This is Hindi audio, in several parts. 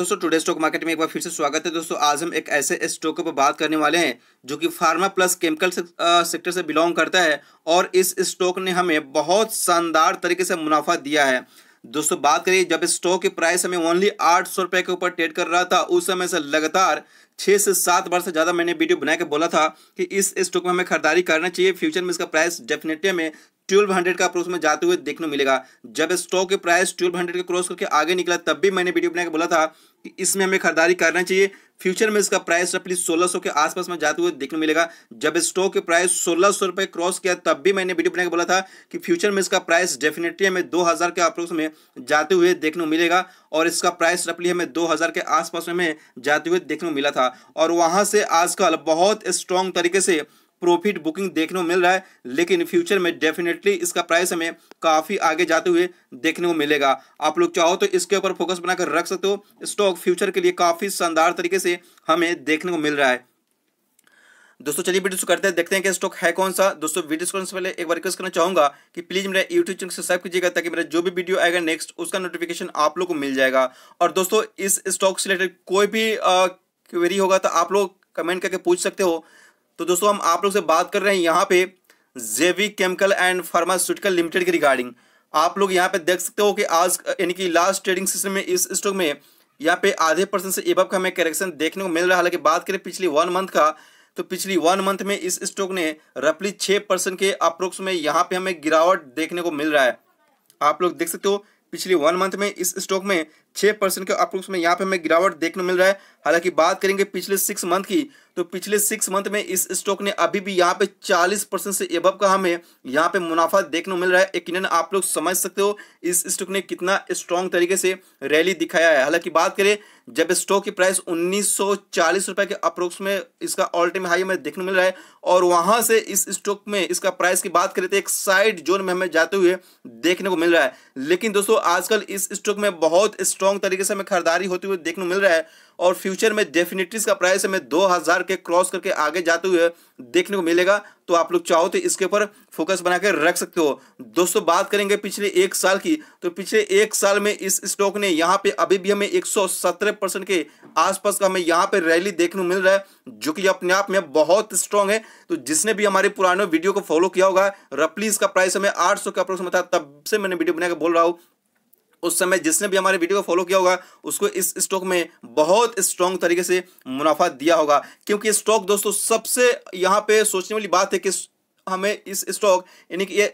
दोस्तों टुडे स्टॉक मार्केट में एक बार फिर से स्वागत है दोस्तों आज हम एक ऐसे स्टॉक पर बात करने वाले हैं जो कि फार्मा प्लस केमिकल सेक्टर से बिलोंग करता है और इस स्टॉक ने हमें बहुत शानदार तरीके से मुनाफा दिया है दोस्तों बात करिए जब स्टॉक की प्राइस हमें ओनली आठ सौ रुपये के ऊपर ट्रेड कर रहा था उस समय से लगातार छः से सात बार से ज़्यादा मैंने वीडियो बना के बोला था कि इस स्टॉक में हमें खरीदारी करना चाहिए फ्यूचर में इसका प्राइस डेफिनेटली हमें ट्वेल्व हंड्रेड का अप्रोच में जाते हुए देखने मिलेगा जब स्टॉक के प्राइस ट्वेल्व हंड्रेड के क्रॉस करके आगे निकला तब भी मैंने वीडियो बनाकर बोला था कि इसमें हमें खरीदारी करना चाहिए फ्यूचर में इसका प्राइस रफली सोलह सौ के आसपास में जाते हुए देखने मिलेगा जब स्टॉक के प्राइस सोलह सौ रुपये क्रॉस किया तब भी मैंने वीडियो बनाकर बोला था कि फ्यूचर में इसका प्राइस डेफिनेटली हमें हजार के अप्रोक्स में जाते हुए देखने को मिलेगा और इसका प्राइस रफली हमें हजार के आसपास में जाते हुए देखने को मिला था और वहाँ से आजकल बहुत स्ट्रॉन्ग तरीके से प्रॉफिट बुकिंग देखने को मिल रहा है लेकिन फ्यूचर में डेफिनेटली इसका प्राइस हमें काफ़ी आगे जाते हुए देखने को मिलेगा आप लोग चाहो तो इसके ऊपर फोकस बनाकर रख सकते हो स्टॉक फ्यूचर के लिए काफ़ी शानदार तरीके से हमें देखने को मिल रहा है दोस्तों चलिए वीडियो शुरू करते हैं देखते हैं कि स्टॉक है कौन सा दोस्तों वीडियो करने से पहले एक बार रिक्वेस्ट करना चाहूंगा कि प्लीज मेरा यूट्यूब चैनल सब्सक्राइब कीजिएगा ताकि मेरा जो भी वीडियो आएगा नेक्स्ट उसका नोटिफिकेशन आप लोग को मिल जाएगा और दोस्तों इस स्टॉक से रिलेटेड कोई भी क्वेरी होगा तो आप लोग कमेंट करके पूछ सकते हो तो दोस्तों हम आप लोग से बात कर रहे हैं यहाँ पे JV chemical and pharmaceutical limited के रिगार्डिंग आप लोग यहाँ पे देख सकते हो कि आज यानी कि लास्ट ट्रेडिंग सीजन में इस स्टॉक में यहाँ पे आधे परसेंट से एबब का हमें करेक्शन देखने को मिल रहा है हालांकि बात करें पिछली वन मंथ का तो पिछली वन मंथ में इस स्टॉक ने रफली छः परसेंट के अप्रोक्स में यहाँ पे हमें गिरावट देखने को मिल रहा है आप लोग देख सकते हो पिछली वन मंथ में इस स्टॉक में छः परसेंट के अप्रोक्स में यहाँ पे हमें गिरावट देखने मिल रहा है हालांकि बात करेंगे पिछले सिक्स मंथ की तो पिछले सिक्स मंथ में इस स्टॉक ने अभी भी यहाँ पे चालीस परसेंट से एबव का हमें यहाँ पे मुनाफा देखने मिल रहा है यकीन आप लोग समझ सकते हो इस स्टॉक ने कितना स्ट्रॉन्ग तरीके से रैली दिखाया है हालांकि बात करें जब स्टॉक की प्राइस उन्नीस रुपए के अप्रोक्स में इसका ऑल टाइम हाई हमें देखने मिल रहा है और वहां से इस स्टॉक में इसका प्राइस की बात करें तो एक साइड जोन में हमें जाते हुए देखने को मिल रहा है लेकिन दोस्तों आजकल इस स्टॉक में बहुत स्ट्रॉन्ग स्ट्रॉन्ग तरीके से हमें खरीदारी होती हुई देखने मिल रहा है और फ्यूचर में डेफिनेटली इसका प्राइस हमें 2000 के क्रॉस करके आगे जाते हुए देखने को मिलेगा तो आप लोग चाहो तो इसके ऊपर फोकस बना के रख सकते हो दोस्तों बात करेंगे पिछले एक साल की तो पिछले एक साल में इस स्टॉक ने यहाँ पे अभी भी हमें एक परसेंट के आसपास का हमें यहाँ पे रैली देखने को मिल रहा है जो कि अपने आप में बहुत स्ट्रांग है तो जिसने भी हमारे पुराने वीडियो को फॉलो किया होगा रफली इसका प्राइस हमें आठ के अप्रोक्स में था तब से मैंने वीडियो बनाकर बोल रहा हूँ उस समय जिसने भी हमारे वीडियो को फॉलो किया होगा उसको इस स्टॉक में बहुत स्ट्रॉन्ग तरीके से मुनाफा दिया होगा क्योंकि स्टॉक दोस्तों सबसे यहाँ पे सोचने वाली बात है कि हमें इस स्टॉक यानी कि ये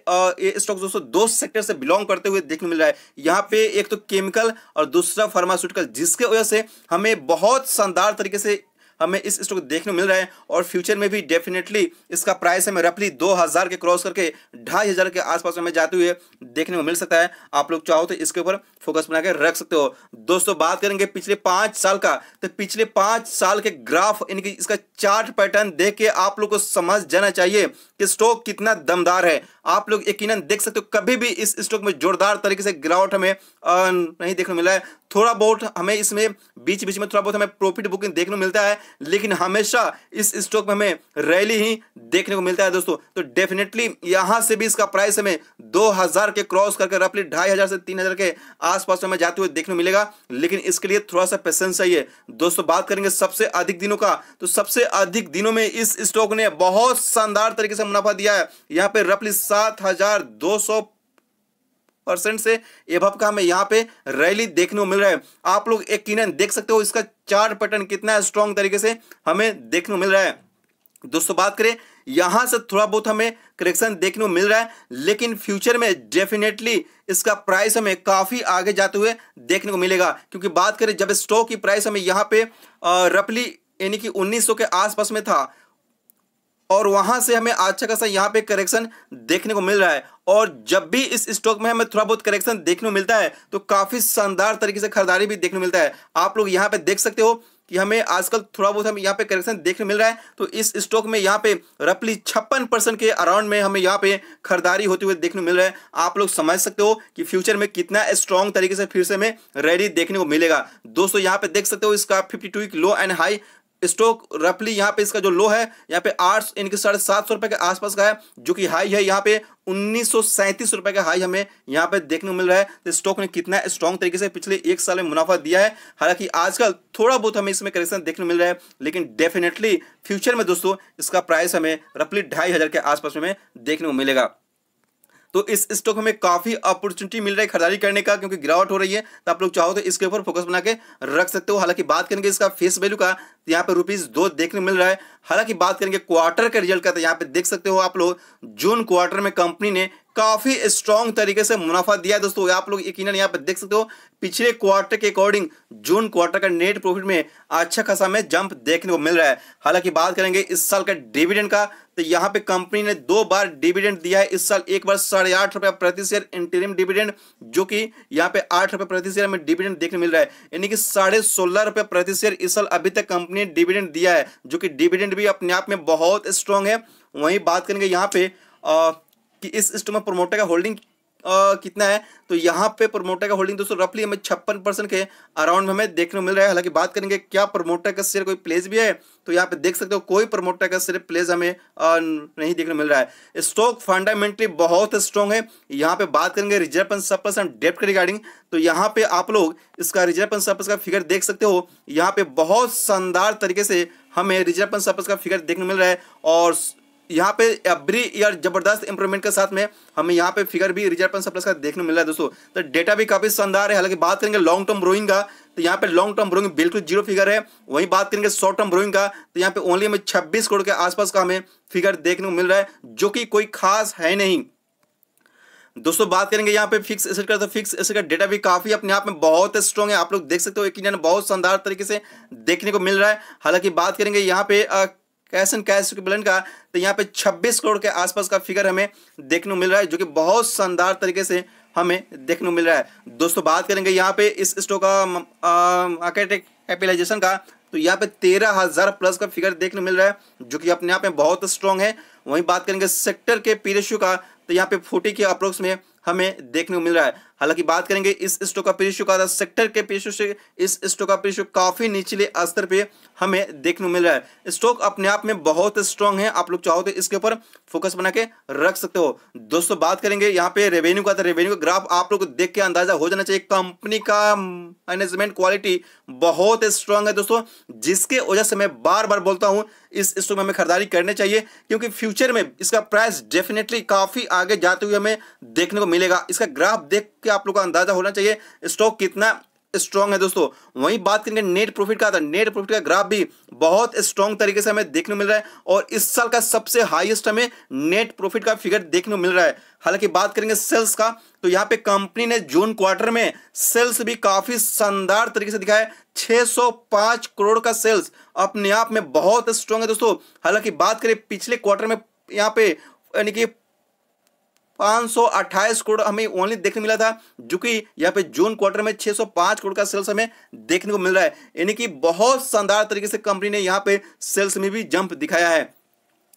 ये स्टॉक दोस्तों दो सेक्टर से बिलोंग करते हुए देखने मिल रहा है यहाँ पे एक तो केमिकल और दूसरा फार्मास्यूटिकल जिसके वजह से हमें बहुत शानदार तरीके से हमें इस स्टॉक देखने को मिल रहा है और फ्यूचर में भी डेफिनेटली इसका प्राइस हमें रफली दो हज़ार के क्रॉस करके ढाई हज़ार के आसपास हमें जाते हुए देखने को मिल सकता है आप लोग चाहो तो इसके ऊपर फोकस बना के रख सकते हो दोस्तों बात करेंगे पिछले पाँच साल का तो पिछले पाँच साल के ग्राफ यानी कि इसका चार्ट पैटर्न देख के आप लोग को समझ जाना चाहिए कि स्टॉक कितना दमदार है आप लोग यकीनन देख सकते हो कभी भी इस स्टॉक में जोरदार तरीके से गिरावट हमें नहीं देखने मिला है थोड़ा बहुत हमें इसमें बीच बीच में थोड़ा बहुत हमें प्रॉफिट बुकिंग देखने को मिलता है लेकिन हमेशा इस स्टॉक में हमें रैली ही देखने को मिलता है दोस्तों तो डेफिनेटली यहाँ से भी इसका प्राइस हमें दो के क्रॉस करके रफली ढाई से तीन के आसपास हमें जाते हुए देखने को मिलेगा लेकिन इसके लिए थोड़ा सा पेशेंस चाहिए दोस्तों बात करेंगे सबसे अधिक दिनों का तो सबसे अधिक दिनों में इस स्टॉक ने बहुत शानदार तरीके से मुनाफा दिया है यहाँ पे रफली सात हजार दो सौ परसेंट से एभव का हमें यहाँ पे रैली देखने को मिल रहा है आप लोग एक किन देख सकते हो इसका चार पैटर्न कितना स्ट्रॉन्ग तरीके से हमें देखने को मिल रहा है दोस्तों बात करें यहां से थोड़ा बहुत हमें करेक्शन देखने को मिल रहा है लेकिन फ्यूचर में डेफिनेटली इसका प्राइस हमें काफ़ी आगे जाते हुए देखने को मिलेगा क्योंकि बात करें जब स्टॉक की प्राइस हमें यहां पे रफली यानी कि 1900 के आसपास में था और वहां से हमें अच्छा खासा यहाँ पे करेक्शन देखने को मिल रहा है और जब भी इस स्टॉक में हमें थोड़ा बहुत करेक्शन देखने को मिलता है तो काफी शानदार तरीके से खरीदारी भी देखने को मिलता है आप लोग यहाँ पे देख सकते हो कि हमें आजकल थोड़ा बहुत हमें यहाँ पे करेक्शन देखने मिल रहा है तो इस स्टॉक में यहाँ पे रफली छप्पन परसेंट के अराउंड में हमें यहाँ पे खरीदारी होते हुए देखने मिल रहा है आप लोग समझ सकते हो कि फ्यूचर में कितना स्ट्रॉन्ग तरीके से फिर से हमें रैली देखने को मिलेगा दोस्तों यहाँ पे देख सकते हो इसका fifty two low and high stock रफली यहाँ पे इसका जो लो है यहाँ पे आठ इनके साढ़े सात सौ रुपए के आसपास का है जो कि हाई है यहाँ पे उन्नीस सौ रुपए का हाई हमें यहाँ पे देखने को मिल रहा है तो स्टॉक ने कितना स्ट्रॉन्ग तरीके से पिछले एक साल में मुनाफा दिया है हालांकि आजकल थोड़ा बहुत हमें इसमें करेक्शन देखने को मिल रहा है लेकिन डेफिनेटली फ्यूचर में दोस्तों इसका प्राइस हमें रफली ढाई हजार के आसपास में देखने को मिलेगा तो इस स्टॉक हमें काफ़ी अपॉर्चुनिटी मिल रही है खरीदारी करने का क्योंकि गिरावट हो रही है तो आप लोग चाहो तो इसके ऊपर फोकस बना के रख सकते हो हालांकि बात करेंगे इसका फेस वैल्यू का तो यहाँ पे रुपीज दो देखने मिल रहा है हालांकि बात करेंगे क्वार्टर के रिजल्ट का तो यहाँ पे देख सकते हो आप लोग जून क्वार्टर में कंपनी ने काफ़ी स्ट्रॉन्ग तरीके से मुनाफा दिया है दोस्तों आप लोग यकीन यहाँ पर देख सकते हो पिछले क्वार्टर के अकॉर्डिंग जून क्वार्टर का नेट प्रॉफिट में अच्छा खासा में जंप देखने को मिल रहा है हालांकि बात करेंगे इस साल का डिविडेंड का तो यहाँ पे कंपनी ने दो बार डिविडेंड दिया है इस साल एक बार साढ़े आठ रुपया प्रति शेयर इंटरिम डिविडेंड जो कि यहाँ पे आठ रुपये प्रति शेयर में डिविडेंड देखने मिल रहा है यानी कि साढ़े सोलह रुपये प्रति शेयर इस साल अभी तक कंपनी ने डिविडेंड दिया है जो कि डिविडेंड भी अपने आप में बहुत स्ट्रांग है वहीं बात करेंगे यहाँ पे कि इस स्टॉक में प्रोमोटर का होल्डिंग आ, कितना है तो यहाँ पे प्रोमोटर का होल्डिंग दोस्तों रफली हमें छप्पन परसेंट के अराउंड में हमें देखने को मिल रहा है हालांकि बात करेंगे क्या प्रोमोटर का शेयर कोई प्लेस भी है तो यहाँ पे देख सकते हो कोई प्रोमोटर का शेयर प्लेस हमें आ, नहीं देखने को मिल रहा है स्टॉक फंडामेंटली बहुत स्ट्रॉन्ग है यहाँ पे बात करेंगे रिजर्व एंड सर्पस एंड डेप्ट के रिगार्डिंग तो यहाँ पे आप लोग इसका रिजर्व एंड का फिगर देख सकते हो यहाँ पे बहुत शानदार तरीके से हमें रिजर्व पंच का फिगर देखने मिल रहा है और यहाँ पे एवरी ईयर जबरदस्त इंप्रूवमेंट के साथ में हमें यहाँ पे फिगर भी रिजर्व एंड सरप्लस का देखने मिल रहा है दोस्तों तो डेटा भी काफी शानदार है हालांकि बात करेंगे लॉन्ग टर्म ब्रोइंग का तो यहाँ पे लॉन्ग टर्म ब्रोइंग बिल्कुल जीरो फिगर है वहीं बात करेंगे शॉर्ट टर्म ब्रोइंग का तो यहाँ पे ओनली हमें छब्बीस करोड़ के आसपास का हमें फिगर देखने को मिल रहा है जो कि कोई खास है नहीं दोस्तों बात करेंगे यहाँ पे फिक्स एसेट का तो फिक्स एसेट का डेटा भी काफी अपने आप में बहुत स्ट्रॉग है आप लोग देख सकते हो एक बहुत शानदार तरीके से देखने को मिल रहा है हालांकि बात करेंगे यहाँ पे कैश एंड कैश इक्विबलेंट का तो यहाँ पे 26 करोड़ के आसपास का फिगर हमें देखने को मिल रहा है जो कि बहुत शानदार तरीके से हमें देखने को मिल रहा है दोस्तों बात करेंगे यहाँ पे इस स्टॉक का मार्केट कैपिटलाइजेशन का तो यहाँ पे तेरह हज़ार प्लस का फिगर देखने मिल रहा है जो कि अपने आप में बहुत स्ट्रॉन्ग है वहीं बात करेंगे सेक्टर के पी रेशियो का तो यहाँ पे फोर्टी के अप्रोक्स में हमें देखने को मिल रहा है हालांकि बात करेंगे इस स्टॉक का पेशो का सेक्टर के पेशो से इस स्टॉक का पेशो काफ़ी निचले स्तर पे हमें देखने को मिल रहा है स्टॉक अपने आप में बहुत स्ट्रांग है आप लोग चाहो तो इसके ऊपर फोकस बना के रख सकते हो दोस्तों बात करेंगे यहाँ पे रेवेन्यू का रेवेन्यू तो का ग्राफ आप लोग देख के अंदाजा हो जाना चाहिए कंपनी का मैनेजमेंट क्वालिटी बहुत स्ट्रांग है दोस्तों जिसके वजह से मैं बार बार बोलता हूँ इस स्टॉक में हमें खरीदारी करनी चाहिए क्योंकि फ्यूचर में इसका प्राइस डेफिनेटली काफ़ी आगे जाते हुए हमें देखने को मिलेगा इसका ग्राफ देख के आप लोग का अंदाजा होना चाहिए स्टॉक कितना स्ट्रॉन्ग है दोस्तों वहीं बात करेंगे नेट प्रॉफिट का था नेट प्रॉफिट का ग्राफ भी बहुत स्ट्रॉन्ग तरीके से हमें देखने मिल रहा है और इस साल का सबसे हाईएस्ट हमें नेट प्रॉफिट का फिगर देखने मिल रहा है हालांकि बात करेंगे सेल्स का तो यहाँ पे कंपनी ने जून क्वार्टर में सेल्स भी काफी शानदार तरीके से दिखाया 605 करोड़ का सेल्स अपने आप में बहुत स्ट्रॉन्ग है दोस्तों हालांकि बात करें पिछले क्वार्टर में यहाँ पे यानी कि 528 करोड़ हमें ओनली देखने मिला था जो कि यहाँ पे जून क्वार्टर में 605 करोड़ का सेल्स हमें देखने को मिल रहा है यानी कि बहुत शानदार तरीके से कंपनी ने यहाँ पे सेल्स में भी जंप दिखाया है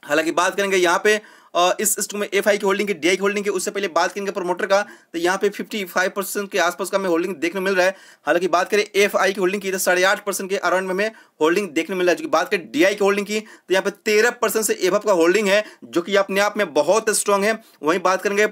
हालांकि बात करेंगे यहाँ पे इस स्टॉक में एफ की होल्डिंग की डी की होल्डिंग की उससे पहले बात करेंगे प्रमोटर का तो यहाँ पे फिफ्टी फाइव परसेंट के आसपास का हमें होल्डिंग देखने मिल रहा है हालांकि बात करें एफ की होल्डिंग की तो साढ़े आठ परसेंट के अराउंड में होल्डिंग देखने मिल रहा है जो बात करें डी की होल्डिंग की तो यहाँ पे तेरह परसेंट से एफ का होल्डिंग है जो कि अपने आप में बहुत स्ट्रांग है वहीं बात करेंगे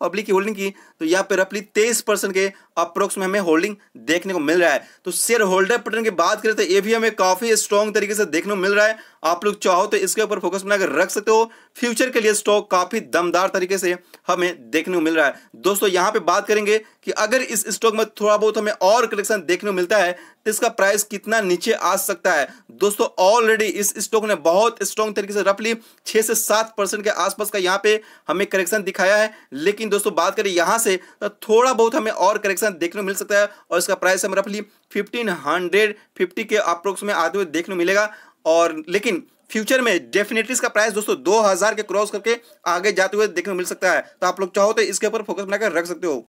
पब्लिक की होल्डिंग की तो यहाँ पे रफली तेईस परसेंट के अप्रोक्स में हमें होल्डिंग देखने को मिल रहा है तो शेयर होल्डर पैटर्न की बात करें तो ये भी हमें काफी स्ट्रॉन्ग तरीके से देखने को मिल रहा है आप लोग चाहो तो इसके ऊपर फोकस बनाकर रख सकते हो फ्यूचर के लिए स्टॉक काफी दमदार तरीके से हमें देखने को मिल रहा है दोस्तों यहाँ पे बात करेंगे कि अगर इस स्टॉक में थोड़ा बहुत हमें और कलेक्शन देखने को मिलता है तो इसका प्राइस कितना नीचे आ सकता है दोस्तों ऑलरेडी इस स्टॉक ने बहुत स्ट्रॉन्ग तरीके से रफली छः से सात परसेंट के आसपास का यहाँ पे हमें करेक्शन दिखाया है लेकिन दोस्तों बात करें यहाँ से तो थोड़ा बहुत हमें और करेक्शन देखने को मिल सकता है और इसका प्राइस हमें रफली फिफ्टीन हंड्रेड फिफ्टी के अप्रोक्स में आते हुए देखने को मिलेगा और लेकिन फ्यूचर में डेफिनेटली इसका प्राइस दोस्तों 2000 के क्रॉस करके आगे जाते हुए देखने को मिल सकता है तो आप लोग चाहो तो इसके ऊपर फोकस बनाकर रख सकते हो